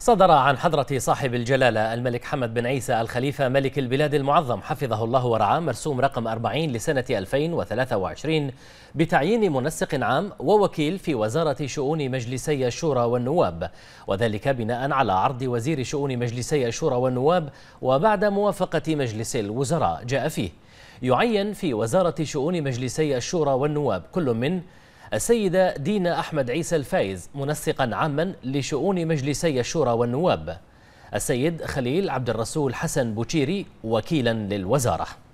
صدر عن حضرة صاحب الجلالة الملك حمد بن عيسى الخليفة ملك البلاد المعظم حفظه الله ورعاه مرسوم رقم 40 لسنة 2023 بتعيين منسق عام ووكيل في وزارة شؤون مجلسي الشورى والنواب وذلك بناء على عرض وزير شؤون مجلسي الشورى والنواب وبعد موافقة مجلس الوزراء جاء فيه يعين في وزارة شؤون مجلسي الشورى والنواب كل من السيدة دينا أحمد عيسى الفايز منسقا عاما لشؤون مجلسي الشورى والنواب السيد خليل عبد الرسول حسن بوتيري وكيلا للوزاره